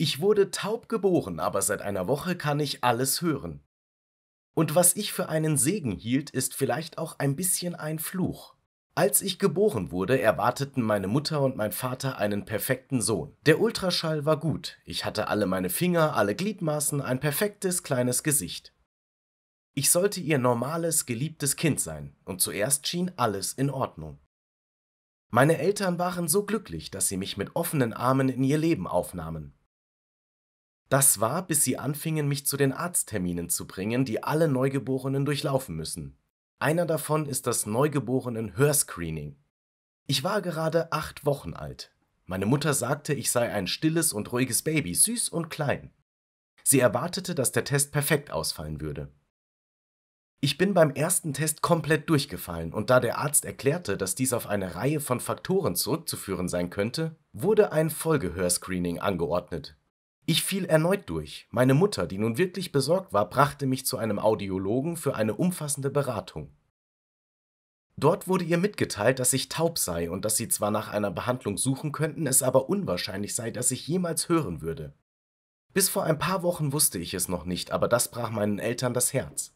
Ich wurde taub geboren, aber seit einer Woche kann ich alles hören. Und was ich für einen Segen hielt, ist vielleicht auch ein bisschen ein Fluch. Als ich geboren wurde, erwarteten meine Mutter und mein Vater einen perfekten Sohn. Der Ultraschall war gut, ich hatte alle meine Finger, alle Gliedmaßen, ein perfektes kleines Gesicht. Ich sollte ihr normales, geliebtes Kind sein, und zuerst schien alles in Ordnung. Meine Eltern waren so glücklich, dass sie mich mit offenen Armen in ihr Leben aufnahmen. Das war, bis sie anfingen, mich zu den Arztterminen zu bringen, die alle Neugeborenen durchlaufen müssen. Einer davon ist das Neugeborenen-Hörscreening. Ich war gerade acht Wochen alt. Meine Mutter sagte, ich sei ein stilles und ruhiges Baby, süß und klein. Sie erwartete, dass der Test perfekt ausfallen würde. Ich bin beim ersten Test komplett durchgefallen und da der Arzt erklärte, dass dies auf eine Reihe von Faktoren zurückzuführen sein könnte, wurde ein Folgehörscreening angeordnet, ich fiel erneut durch. Meine Mutter, die nun wirklich besorgt war, brachte mich zu einem Audiologen für eine umfassende Beratung. Dort wurde ihr mitgeteilt, dass ich taub sei und dass sie zwar nach einer Behandlung suchen könnten, es aber unwahrscheinlich sei, dass ich jemals hören würde. Bis vor ein paar Wochen wusste ich es noch nicht, aber das brach meinen Eltern das Herz.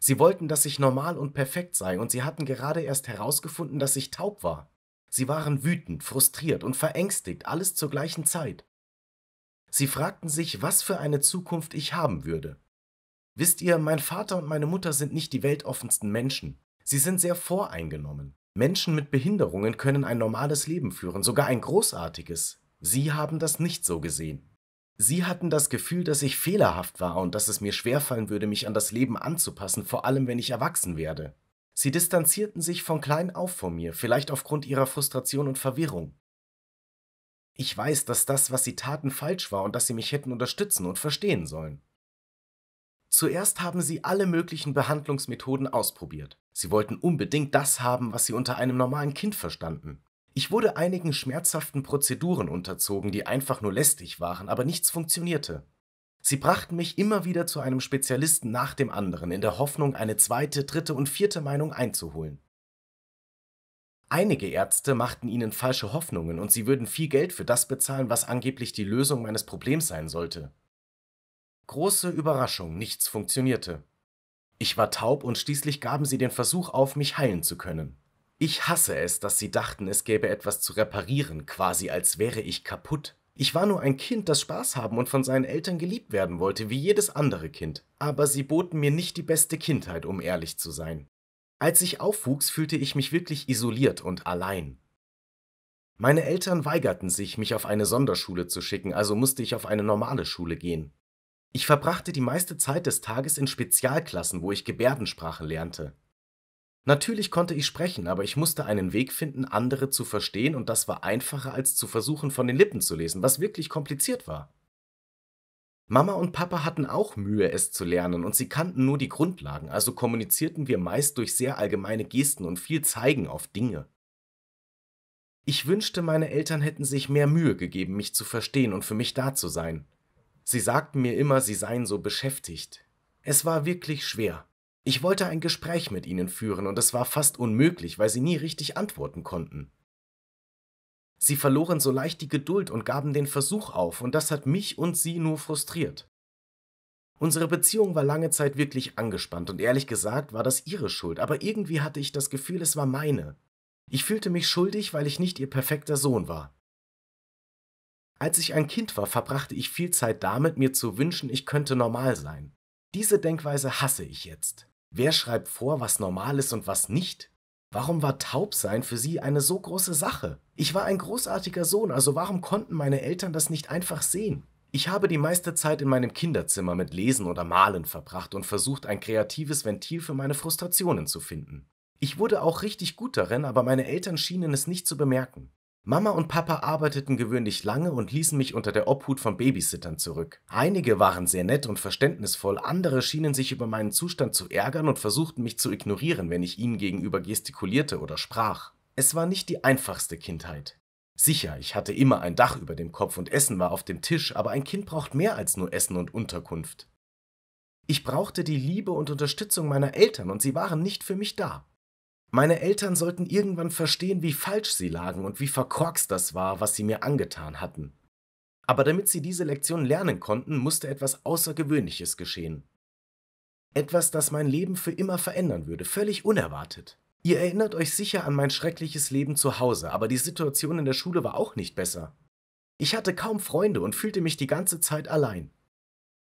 Sie wollten, dass ich normal und perfekt sei, und sie hatten gerade erst herausgefunden, dass ich taub war. Sie waren wütend, frustriert und verängstigt, alles zur gleichen Zeit. Sie fragten sich, was für eine Zukunft ich haben würde. Wisst ihr, mein Vater und meine Mutter sind nicht die weltoffensten Menschen. Sie sind sehr voreingenommen. Menschen mit Behinderungen können ein normales Leben führen, sogar ein großartiges. Sie haben das nicht so gesehen. Sie hatten das Gefühl, dass ich fehlerhaft war und dass es mir schwerfallen würde, mich an das Leben anzupassen, vor allem wenn ich erwachsen werde. Sie distanzierten sich von klein auf von mir, vielleicht aufgrund ihrer Frustration und Verwirrung. Ich weiß, dass das, was sie taten, falsch war und dass sie mich hätten unterstützen und verstehen sollen. Zuerst haben sie alle möglichen Behandlungsmethoden ausprobiert. Sie wollten unbedingt das haben, was sie unter einem normalen Kind verstanden. Ich wurde einigen schmerzhaften Prozeduren unterzogen, die einfach nur lästig waren, aber nichts funktionierte. Sie brachten mich immer wieder zu einem Spezialisten nach dem anderen, in der Hoffnung, eine zweite, dritte und vierte Meinung einzuholen. Einige Ärzte machten ihnen falsche Hoffnungen und sie würden viel Geld für das bezahlen, was angeblich die Lösung meines Problems sein sollte. Große Überraschung, nichts funktionierte. Ich war taub und schließlich gaben sie den Versuch auf, mich heilen zu können. Ich hasse es, dass sie dachten, es gäbe etwas zu reparieren, quasi als wäre ich kaputt. Ich war nur ein Kind, das Spaß haben und von seinen Eltern geliebt werden wollte, wie jedes andere Kind. Aber sie boten mir nicht die beste Kindheit, um ehrlich zu sein. Als ich aufwuchs, fühlte ich mich wirklich isoliert und allein. Meine Eltern weigerten sich, mich auf eine Sonderschule zu schicken, also musste ich auf eine normale Schule gehen. Ich verbrachte die meiste Zeit des Tages in Spezialklassen, wo ich Gebärdensprache lernte. Natürlich konnte ich sprechen, aber ich musste einen Weg finden, andere zu verstehen, und das war einfacher, als zu versuchen, von den Lippen zu lesen, was wirklich kompliziert war. Mama und Papa hatten auch Mühe, es zu lernen, und sie kannten nur die Grundlagen, also kommunizierten wir meist durch sehr allgemeine Gesten und viel Zeigen auf Dinge. Ich wünschte, meine Eltern hätten sich mehr Mühe gegeben, mich zu verstehen und für mich da zu sein. Sie sagten mir immer, sie seien so beschäftigt. Es war wirklich schwer. Ich wollte ein Gespräch mit ihnen führen, und es war fast unmöglich, weil sie nie richtig antworten konnten. Sie verloren so leicht die Geduld und gaben den Versuch auf, und das hat mich und sie nur frustriert. Unsere Beziehung war lange Zeit wirklich angespannt, und ehrlich gesagt war das ihre Schuld, aber irgendwie hatte ich das Gefühl, es war meine. Ich fühlte mich schuldig, weil ich nicht ihr perfekter Sohn war. Als ich ein Kind war, verbrachte ich viel Zeit damit, mir zu wünschen, ich könnte normal sein. Diese Denkweise hasse ich jetzt. Wer schreibt vor, was normal ist und was nicht? Warum war Taubsein für sie eine so große Sache? Ich war ein großartiger Sohn, also warum konnten meine Eltern das nicht einfach sehen? Ich habe die meiste Zeit in meinem Kinderzimmer mit Lesen oder Malen verbracht und versucht, ein kreatives Ventil für meine Frustrationen zu finden. Ich wurde auch richtig gut darin, aber meine Eltern schienen es nicht zu bemerken. Mama und Papa arbeiteten gewöhnlich lange und ließen mich unter der Obhut von Babysittern zurück. Einige waren sehr nett und verständnisvoll, andere schienen sich über meinen Zustand zu ärgern und versuchten mich zu ignorieren, wenn ich ihnen gegenüber gestikulierte oder sprach. Es war nicht die einfachste Kindheit. Sicher, ich hatte immer ein Dach über dem Kopf und Essen war auf dem Tisch, aber ein Kind braucht mehr als nur Essen und Unterkunft. Ich brauchte die Liebe und Unterstützung meiner Eltern und sie waren nicht für mich da. Meine Eltern sollten irgendwann verstehen, wie falsch sie lagen und wie verkorkst das war, was sie mir angetan hatten. Aber damit sie diese Lektion lernen konnten, musste etwas Außergewöhnliches geschehen. Etwas, das mein Leben für immer verändern würde, völlig unerwartet. Ihr erinnert euch sicher an mein schreckliches Leben zu Hause, aber die Situation in der Schule war auch nicht besser. Ich hatte kaum Freunde und fühlte mich die ganze Zeit allein.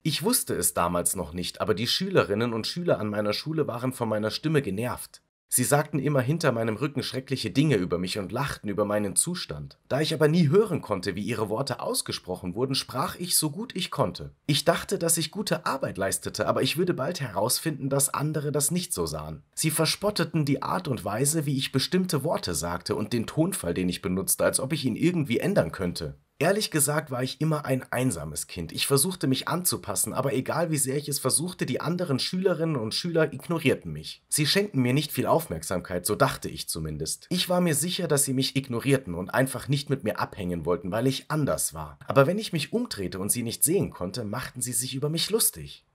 Ich wusste es damals noch nicht, aber die Schülerinnen und Schüler an meiner Schule waren von meiner Stimme genervt. Sie sagten immer hinter meinem Rücken schreckliche Dinge über mich und lachten über meinen Zustand. Da ich aber nie hören konnte, wie ihre Worte ausgesprochen wurden, sprach ich so gut ich konnte. Ich dachte, dass ich gute Arbeit leistete, aber ich würde bald herausfinden, dass andere das nicht so sahen. Sie verspotteten die Art und Weise, wie ich bestimmte Worte sagte und den Tonfall, den ich benutzte, als ob ich ihn irgendwie ändern könnte. Ehrlich gesagt war ich immer ein einsames Kind. Ich versuchte mich anzupassen, aber egal wie sehr ich es versuchte, die anderen Schülerinnen und Schüler ignorierten mich. Sie schenkten mir nicht viel Aufmerksamkeit, so dachte ich zumindest. Ich war mir sicher, dass sie mich ignorierten und einfach nicht mit mir abhängen wollten, weil ich anders war. Aber wenn ich mich umdrehte und sie nicht sehen konnte, machten sie sich über mich lustig.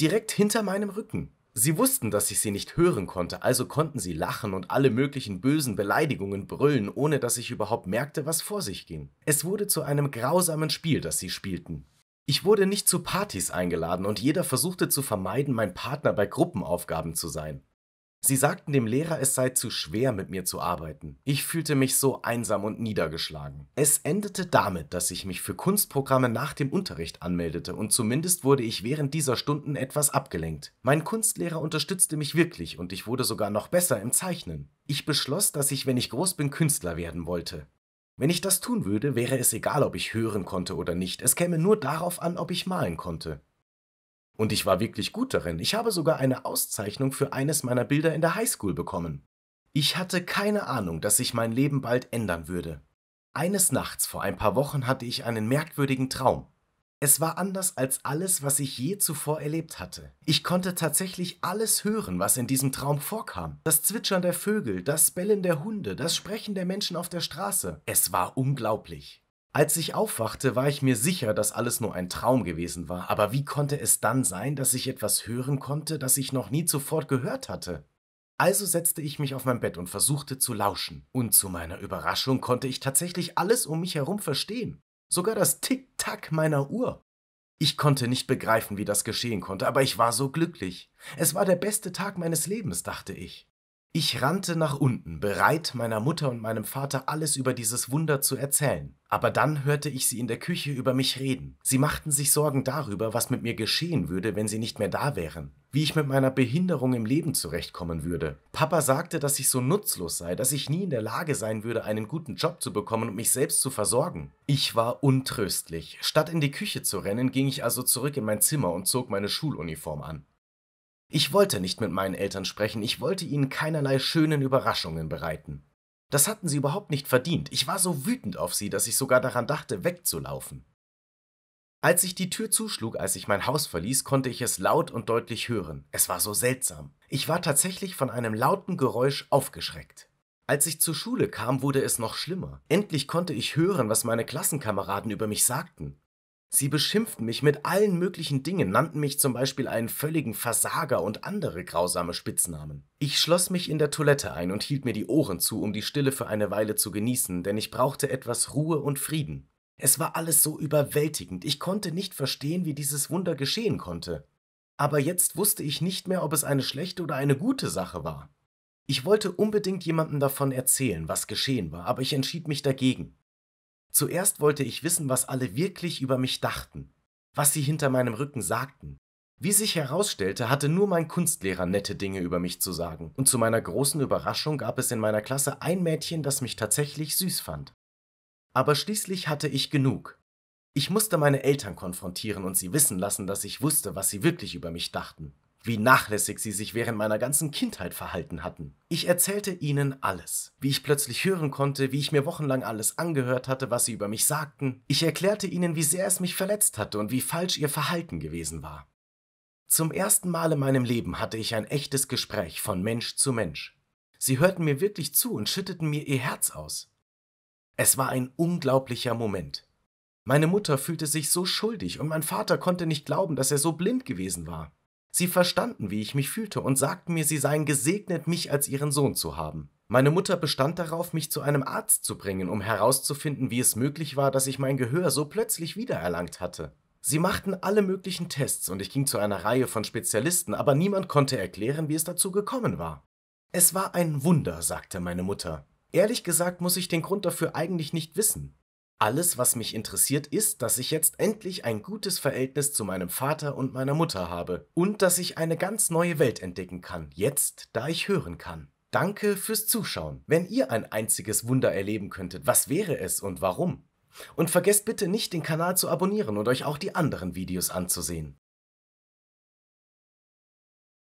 Direkt hinter meinem Rücken. Sie wussten, dass ich sie nicht hören konnte, also konnten sie lachen und alle möglichen bösen Beleidigungen brüllen, ohne dass ich überhaupt merkte, was vor sich ging. Es wurde zu einem grausamen Spiel, das sie spielten. Ich wurde nicht zu Partys eingeladen und jeder versuchte zu vermeiden, mein Partner bei Gruppenaufgaben zu sein. Sie sagten dem Lehrer, es sei zu schwer, mit mir zu arbeiten. Ich fühlte mich so einsam und niedergeschlagen. Es endete damit, dass ich mich für Kunstprogramme nach dem Unterricht anmeldete und zumindest wurde ich während dieser Stunden etwas abgelenkt. Mein Kunstlehrer unterstützte mich wirklich und ich wurde sogar noch besser im Zeichnen. Ich beschloss, dass ich, wenn ich groß bin, Künstler werden wollte. Wenn ich das tun würde, wäre es egal, ob ich hören konnte oder nicht, es käme nur darauf an, ob ich malen konnte. Und ich war wirklich gut darin. Ich habe sogar eine Auszeichnung für eines meiner Bilder in der Highschool bekommen. Ich hatte keine Ahnung, dass sich mein Leben bald ändern würde. Eines Nachts vor ein paar Wochen hatte ich einen merkwürdigen Traum. Es war anders als alles, was ich je zuvor erlebt hatte. Ich konnte tatsächlich alles hören, was in diesem Traum vorkam. Das Zwitschern der Vögel, das Bellen der Hunde, das Sprechen der Menschen auf der Straße. Es war unglaublich. Als ich aufwachte, war ich mir sicher, dass alles nur ein Traum gewesen war, aber wie konnte es dann sein, dass ich etwas hören konnte, das ich noch nie zuvor gehört hatte? Also setzte ich mich auf mein Bett und versuchte zu lauschen, und zu meiner Überraschung konnte ich tatsächlich alles um mich herum verstehen, sogar das Tick-Tack meiner Uhr. Ich konnte nicht begreifen, wie das geschehen konnte, aber ich war so glücklich. Es war der beste Tag meines Lebens, dachte ich. Ich rannte nach unten, bereit, meiner Mutter und meinem Vater alles über dieses Wunder zu erzählen. Aber dann hörte ich sie in der Küche über mich reden. Sie machten sich Sorgen darüber, was mit mir geschehen würde, wenn sie nicht mehr da wären. Wie ich mit meiner Behinderung im Leben zurechtkommen würde. Papa sagte, dass ich so nutzlos sei, dass ich nie in der Lage sein würde, einen guten Job zu bekommen und mich selbst zu versorgen. Ich war untröstlich. Statt in die Küche zu rennen, ging ich also zurück in mein Zimmer und zog meine Schuluniform an. Ich wollte nicht mit meinen Eltern sprechen, ich wollte ihnen keinerlei schönen Überraschungen bereiten. Das hatten sie überhaupt nicht verdient, ich war so wütend auf sie, dass ich sogar daran dachte, wegzulaufen. Als ich die Tür zuschlug, als ich mein Haus verließ, konnte ich es laut und deutlich hören. Es war so seltsam. Ich war tatsächlich von einem lauten Geräusch aufgeschreckt. Als ich zur Schule kam, wurde es noch schlimmer. Endlich konnte ich hören, was meine Klassenkameraden über mich sagten. Sie beschimpften mich mit allen möglichen Dingen, nannten mich zum Beispiel einen völligen Versager und andere grausame Spitznamen. Ich schloss mich in der Toilette ein und hielt mir die Ohren zu, um die Stille für eine Weile zu genießen, denn ich brauchte etwas Ruhe und Frieden. Es war alles so überwältigend, ich konnte nicht verstehen, wie dieses Wunder geschehen konnte. Aber jetzt wusste ich nicht mehr, ob es eine schlechte oder eine gute Sache war. Ich wollte unbedingt jemandem davon erzählen, was geschehen war, aber ich entschied mich dagegen. Zuerst wollte ich wissen, was alle wirklich über mich dachten, was sie hinter meinem Rücken sagten. Wie sich herausstellte, hatte nur mein Kunstlehrer nette Dinge über mich zu sagen, und zu meiner großen Überraschung gab es in meiner Klasse ein Mädchen, das mich tatsächlich süß fand. Aber schließlich hatte ich genug. Ich musste meine Eltern konfrontieren und sie wissen lassen, dass ich wusste, was sie wirklich über mich dachten wie nachlässig sie sich während meiner ganzen Kindheit verhalten hatten. Ich erzählte ihnen alles, wie ich plötzlich hören konnte, wie ich mir wochenlang alles angehört hatte, was sie über mich sagten. Ich erklärte ihnen, wie sehr es mich verletzt hatte und wie falsch ihr Verhalten gewesen war. Zum ersten Mal in meinem Leben hatte ich ein echtes Gespräch von Mensch zu Mensch. Sie hörten mir wirklich zu und schütteten mir ihr Herz aus. Es war ein unglaublicher Moment. Meine Mutter fühlte sich so schuldig und mein Vater konnte nicht glauben, dass er so blind gewesen war. Sie verstanden, wie ich mich fühlte und sagten mir, sie seien gesegnet, mich als ihren Sohn zu haben. Meine Mutter bestand darauf, mich zu einem Arzt zu bringen, um herauszufinden, wie es möglich war, dass ich mein Gehör so plötzlich wiedererlangt hatte. Sie machten alle möglichen Tests und ich ging zu einer Reihe von Spezialisten, aber niemand konnte erklären, wie es dazu gekommen war. Es war ein Wunder, sagte meine Mutter. Ehrlich gesagt muss ich den Grund dafür eigentlich nicht wissen. Alles, was mich interessiert, ist, dass ich jetzt endlich ein gutes Verhältnis zu meinem Vater und meiner Mutter habe und dass ich eine ganz neue Welt entdecken kann, jetzt, da ich hören kann. Danke fürs Zuschauen. Wenn ihr ein einziges Wunder erleben könntet, was wäre es und warum? Und vergesst bitte nicht, den Kanal zu abonnieren und euch auch die anderen Videos anzusehen.